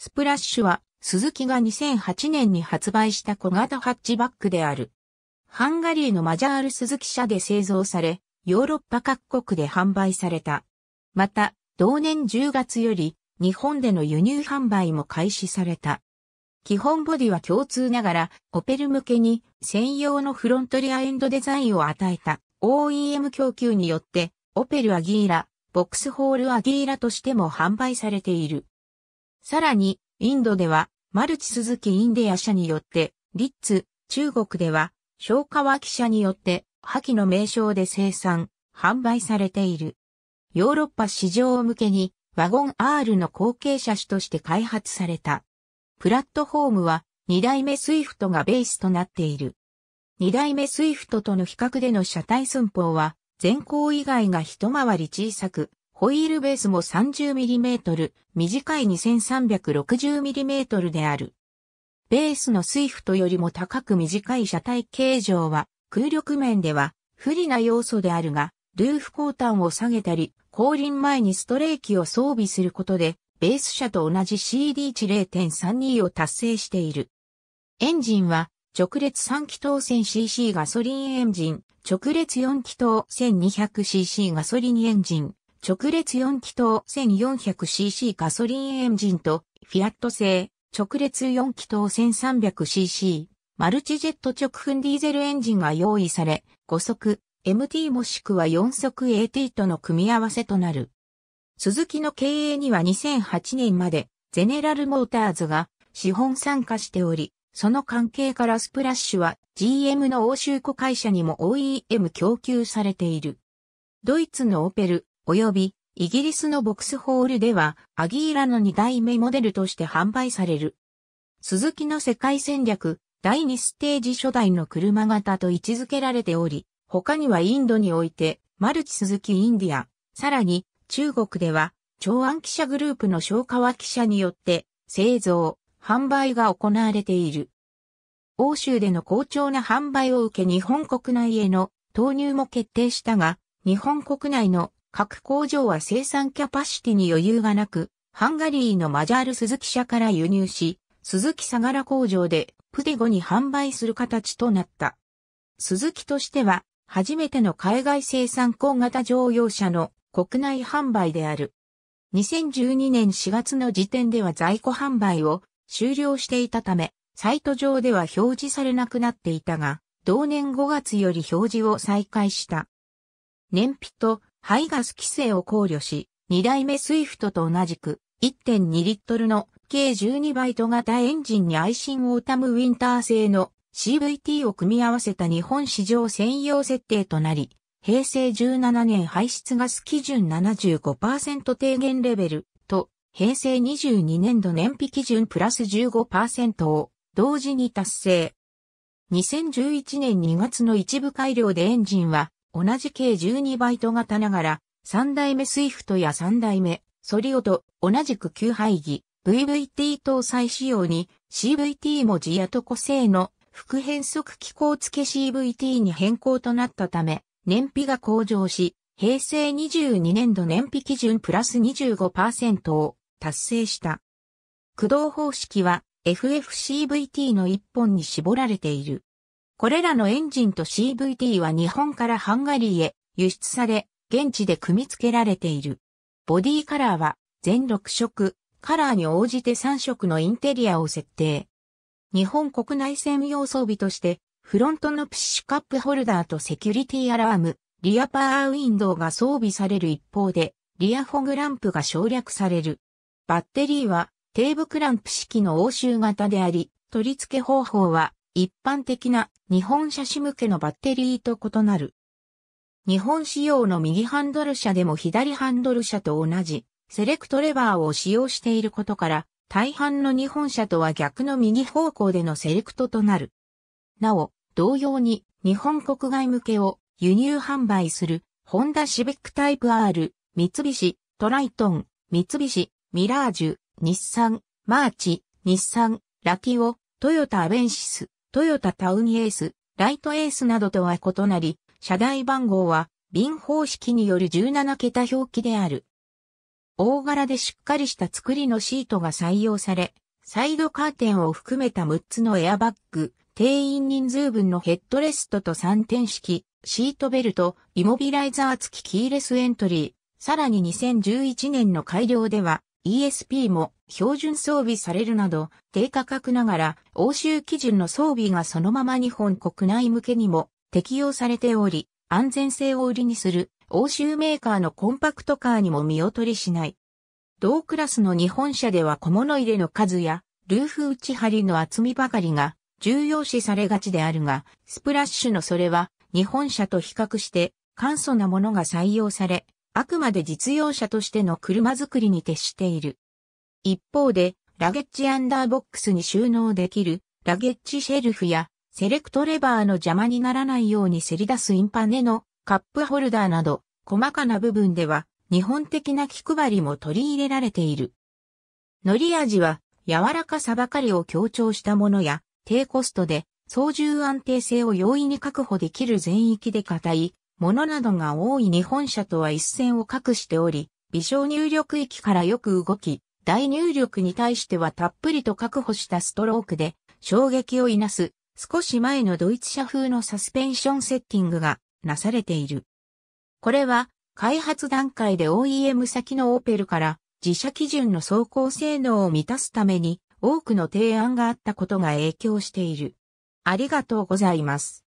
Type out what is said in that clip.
スプラッシュは、鈴木が2008年に発売した小型ハッチバックである。ハンガリーのマジャール鈴木社で製造され、ヨーロッパ各国で販売された。また、同年10月より、日本での輸入販売も開始された。基本ボディは共通ながら、オペル向けに専用のフロントリアエンドデザインを与えた OEM 供給によって、オペルアギーラ、ボックスホールアギーラとしても販売されている。さらに、インドでは、マルチ鈴木インディア社によって、リッツ、中国では、小川記社によって、破棄の名称で生産、販売されている。ヨーロッパ市場向けに、ワゴン R の後継車種として開発された。プラットフォームは、2代目スイフトがベースとなっている。2代目スイフトとの比較での車体寸法は、前行以外が一回り小さく、ホイールベースも 30mm、短い 2360mm である。ベースのスイフトよりも高く短い車体形状は、空力面では不利な要素であるが、ルーフ後端を下げたり、後輪前にストレーキを装備することで、ベース車と同じ CD 値0.32を達成している。エンジンは、直列3気筒 1000cc ガソリンエンジン、直列4気筒 1200cc ガソリンエンジン、直列4気筒 1400cc ガソリンエンジンと、フィアット製、直列4気筒 1300cc、マルチジェット直噴ディーゼルエンジンが用意され、5速、MT もしくは4速 AT との組み合わせとなる。鈴木の経営には2008年まで、ゼネラルモーターズが資本参加しており、その関係からスプラッシュは GM の欧州子会社にも OEM 供給されている。ドイツのオペル、及びイギリスのボックスホールではアギーラの2代目モデルとして販売される。鈴木の世界戦略第2ステージ初代の車型と位置づけられており、他にはインドにおいてマルチ鈴木インディア、さらに中国では長安記者グループの小川記者によって製造、販売が行われている。欧州での好調な販売を受け日本国内への投入も決定したが、日本国内の各工場は生産キャパシティに余裕がなく、ハンガリーのマジャール鈴木社から輸入し、鈴木相良工場でプデゴに販売する形となった。鈴木としては、初めての海外生産工型乗用車の国内販売である。2012年4月の時点では在庫販売を終了していたため、サイト上では表示されなくなっていたが、同年5月より表示を再開した。燃費と排ガス規制を考慮し、2代目スイフトと同じく1.2リットルの計12バイト型エンジンにアイシンオータムウィンター製の CVT を組み合わせた日本市場専用設定となり、平成17年排出ガス基準75%低減レベルと平成22年度燃費基準プラス15%を同時に達成。2011年2月の一部改良でエンジンは同じ計12バイト型ながら、三代目スイフトや三代目、ソリオと同じく旧廃儀、VVT 搭載仕様に CVT 文字やと個性の副変速機構付け CVT に変更となったため、燃費が向上し、平成22年度燃費基準プラス25%を達成した。駆動方式は FFCVT の1本に絞られている。これらのエンジンと CVT は日本からハンガリーへ輸出され、現地で組み付けられている。ボディカラーは全6色、カラーに応じて3色のインテリアを設定。日本国内専用装備として、フロントのプッシュカップホルダーとセキュリティアラーム、リアパワーウィンドウが装備される一方で、リアフォグランプが省略される。バッテリーは、テーブクランプ式の応酬型であり、取り付け方法は、一般的な日本車種向けのバッテリーと異なる。日本仕様の右ハンドル車でも左ハンドル車と同じセレクトレバーを使用していることから、大半の日本車とは逆の右方向でのセレクトとなる。なお、同様に日本国外向けを輸入販売するホンダシビックタイプ R、三菱、トライトン、三菱、ミラージュ、日産、マーチ、日産、ラキオ、トヨタアベンシス、トヨタタウンエース、ライトエースなどとは異なり、車台番号は、便方式による17桁表記である。大柄でしっかりした作りのシートが採用され、サイドカーテンを含めた6つのエアバッグ、定員人数分のヘッドレストと3点式、シートベルト、イモビライザー付きキーレスエントリー、さらに2011年の改良では ESP も標準装備されるなど、低価格ながら欧州基準の装備がそのまま日本国内向けにも適用されており、安全性を売りにする欧州メーカーのコンパクトカーにも見劣りしない。同クラスの日本車では小物入れの数やルーフ内張りの厚みばかりが重要視されがちであるが、スプラッシュのそれは日本車と比較して簡素なものが採用され、あくまで実用車としての車作りに徹している。一方で、ラゲッジアンダーボックスに収納できる、ラゲッジシェルフや、セレクトレバーの邪魔にならないようにせり出すインパネのカップホルダーなど、細かな部分では、日本的な気配りも取り入れられている。乗り味は、柔らかさばかりを強調したものや、低コストで、操縦安定性を容易に確保できる全域で硬い、ものなどが多い日本車とは一線を画しており、微小入力域からよく動き、大入力に対してはたっぷりと確保したストロークで衝撃をいなす少し前のドイツ車風のサスペンションセッティングがなされている。これは開発段階で OEM 先のオペルから自社基準の走行性能を満たすために多くの提案があったことが影響している。ありがとうございます。